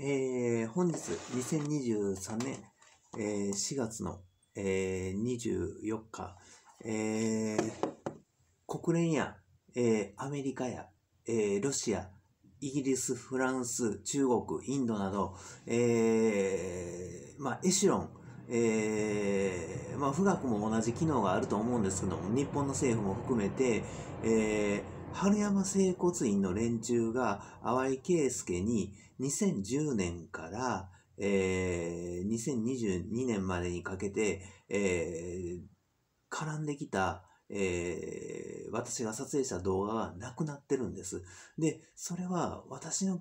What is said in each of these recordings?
えー、本日2023年、えー、4月の、えー、24日、えー、国連や、えー、アメリカや、えー、ロシア、イギリス、フランス、中国、インドなど、えー、まあ、エシロン、えー、まあ、富岳も同じ機能があると思うんですけども、日本の政府も含めて、えー、春山整骨院の連中が淡井圭介に2010年から、えー、2022年までにかけて、えー、絡んできた、えー、私が撮影した動画がなくなってるんです。で、それは私の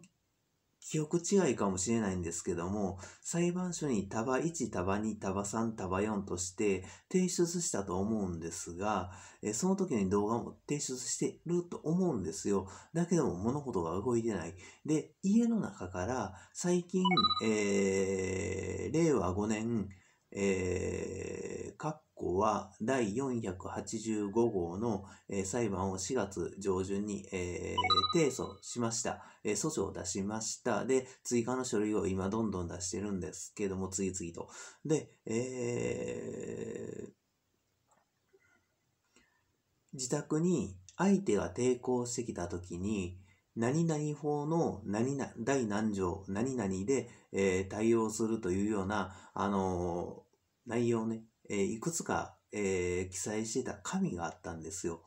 記憶違いかもしれないんですけども、裁判所に束1、束2、束3、束4として提出したと思うんですが、その時に動画も提出してると思うんですよ。だけども物事が動いてない。で、家の中から最近、えー、令和5年、えー、カッ子は第485号の、裁判を4月上旬に、提訴しました、訴訟を出しました。で、追加の書類を今どんどん出してるんですけども、次々と。で、えー、自宅に相手が抵抗してきた時に、何々法の何々、第何条、何々で、えー、対応するというような、あのー、内容ね、えいくつか、え記載してた紙があったんですよ。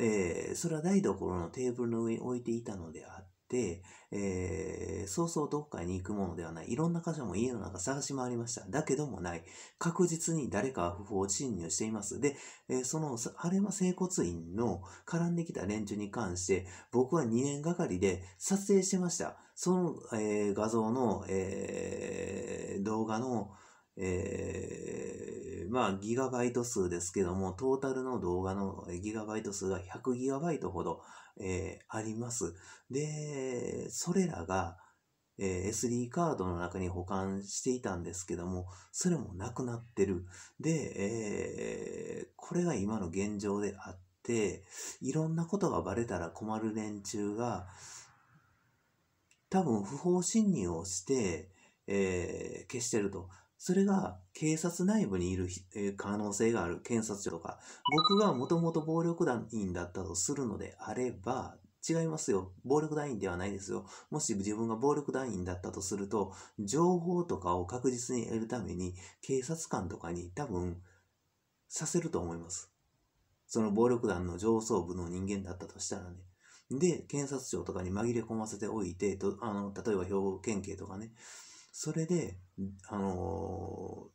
えそれは台所のテーブルの上に置いていたのであって、えそうそうどっかに行くものではない。いろんな箇所も家の中探し回りました。だけどもない。確実に誰かは不法侵入しています。で、えその晴れ間整骨院の絡んできた連中に関して、僕は2年がかりで撮影してました。その、え画像の、え動画の、えーまあ、ギガバイト数ですけども、トータルの動画のギガバイト数が100ギガバイトほど、えー、あります。で、それらが、えー、SD カードの中に保管していたんですけども、それもなくなってる。で、えー、これが今の現状であって、いろんなことがバレたら困る連中が、多分不法侵入をして、えー、消してると。それが警察内部にいる可能性がある検察庁とか、僕がもともと暴力団員だったとするのであれば、違いますよ。暴力団員ではないですよ。もし自分が暴力団員だったとすると、情報とかを確実に得るために、警察官とかに多分、させると思います。その暴力団の上層部の人間だったとしたらね。で、検察庁とかに紛れ込ませておいて、とあの例えば兵庫県警とかね、それで、あのー、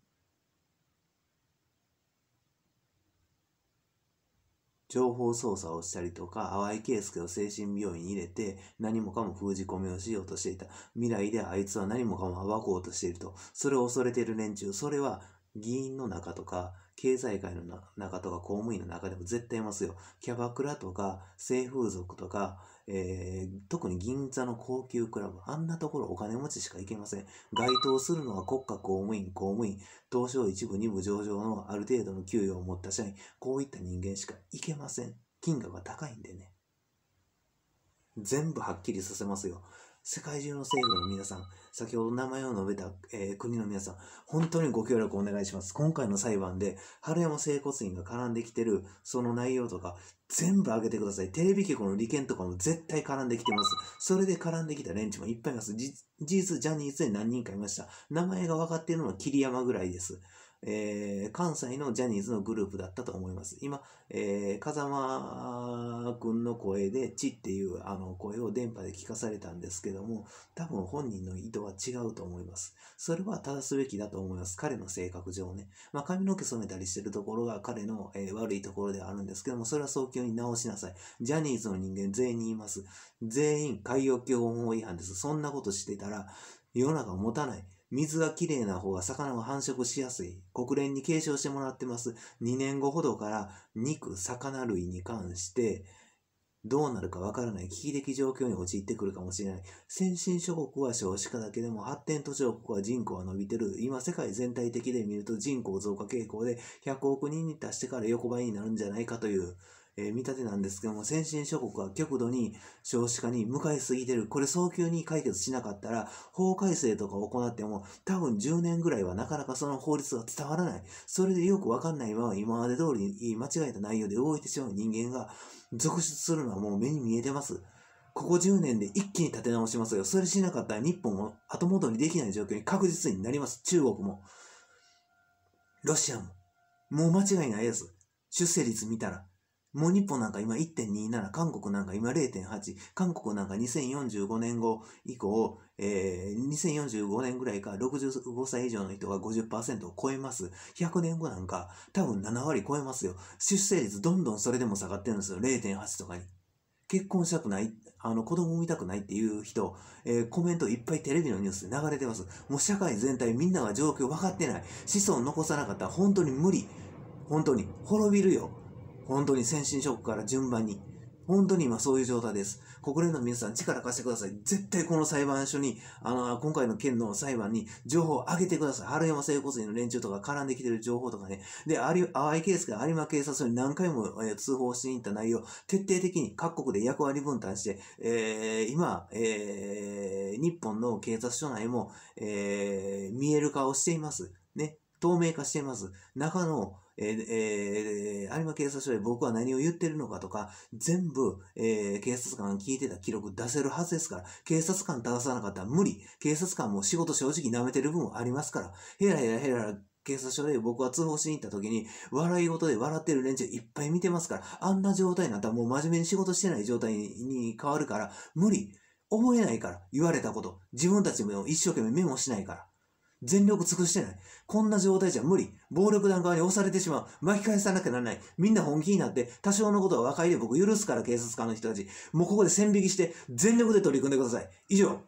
情報操作をしたりとか、淡井圭介を精神病院に入れて、何もかも封じ込めをしようとしていた。未来であいつは何もかも暴こうとしていると。それを恐れている連中、それは議員の中とか、経済界の中とか、公務員の中でも絶対いますよ。キャバクラとか、性風俗とか、えー、特に銀座の高級クラブ、あんなところお金持ちしか行けません。該当するのは国家公務員、公務員、東証一部、二部上場のある程度の給与を持った社員、こういった人間しか行けません。金額が高いんでね。全部はっきりさせますよ。世界中の政府の皆さん、先ほど名前を述べた、えー、国の皆さん、本当にご協力お願いします。今回の裁判で、春山整骨院が絡んできてる、その内容とか、全部あげてください。テレビ局の利権とかも絶対絡んできてます。それで絡んできた連中もいっぱいいます。事実、ジャニーズで何人かいました。名前が分かっているのは桐山ぐらいです。えー、関西のジャニーズのグループだったと思います。今、えー、風間くんの声で、ちっていうあの声を電波で聞かされたんですけども、多分本人の意図は違うと思います。それは正すべきだと思います。彼の性格上ね。まあ、髪の毛染めたりしてるところが彼の、えー、悪いところではあるんですけども、それは早急に直しなさい。ジャニーズの人間全員にいます。全員、海洋本法違反です。そんなことしてたら、世の中持たない。水がきれいな方が魚が繁殖しやすい。国連に継承してもらってます。2年後ほどから肉、魚類に関して、どうなるかわからない危機的状況に陥ってくるかもしれない。先進諸国は少子化だけでも発展途上国は人口は伸びてる。今世界全体的で見ると人口増加傾向で100億人に達してから横ばいになるんじゃないかというえー、見立てなんですけども、先進諸国は極度に少子化に向かいすぎてる。これ早急に解決しなかったら、法改正とかを行っても、多分10年ぐらいはなかなかその法律が伝わらない。それでよくわかんないまま今まで通りに間違えた内容で動いてしまう人間が続出するのはもう目に見えてます。ここ10年で一気に立て直しますよ。それしなかったら日本も後戻りできない状況に確実になります。中国も。ロシアも。もう間違いないです。出生率見たら。もう日本なんか今1.27、韓国なんか今0.8、韓国なんか2045年後以降、えー、2045年ぐらいか65歳以上の人が50%を超えます。100年後なんか多分7割超えますよ。出生率どんどんそれでも下がってるんですよ。0.8とかに。結婚したくない、あの、子供産みたくないっていう人、えー、コメントいっぱいテレビのニュースで流れてます。もう社会全体みんなが状況分かってない。子孫残さなかったら本当に無理。本当に。滅びるよ。本当に先進諸国から順番に。本当に今そういう状態です。国連の皆さん力貸してください。絶対この裁判所に、あの、今回の件の裁判に情報を上げてください。春山聖骨院の連中とか絡んできてる情報とかね。で、あり、淡ケースが有馬警察署に何回も、えー、通報しに行った内容、徹底的に各国で役割分担して、えー、今、えー、日本の警察署内も、えー、見える化をしています。ね。透明化しています。中の、えー、えー、有馬警察署で僕は何を言ってるのかとか、全部、えー、警察官が聞いてた記録出せるはずですから、警察官正さなかったら無理。警察官も仕事正直舐めてる部分ありますから、ヘラヘラヘラヘラ警察署で僕は通報しに行った時に、笑い事で笑ってる連中いっぱい見てますから、あんな状態になったらもう真面目に仕事してない状態に変わるから、無理。覚えないから、言われたこと。自分たちも一生懸命メモしないから。全力尽くしてない。こんな状態じゃ無理。暴力団側に押されてしまう。巻き返さなきゃならない。みんな本気になって、多少のことは和解で僕許すから警察官の人たち。もうここで線引きして、全力で取り組んでください。以上。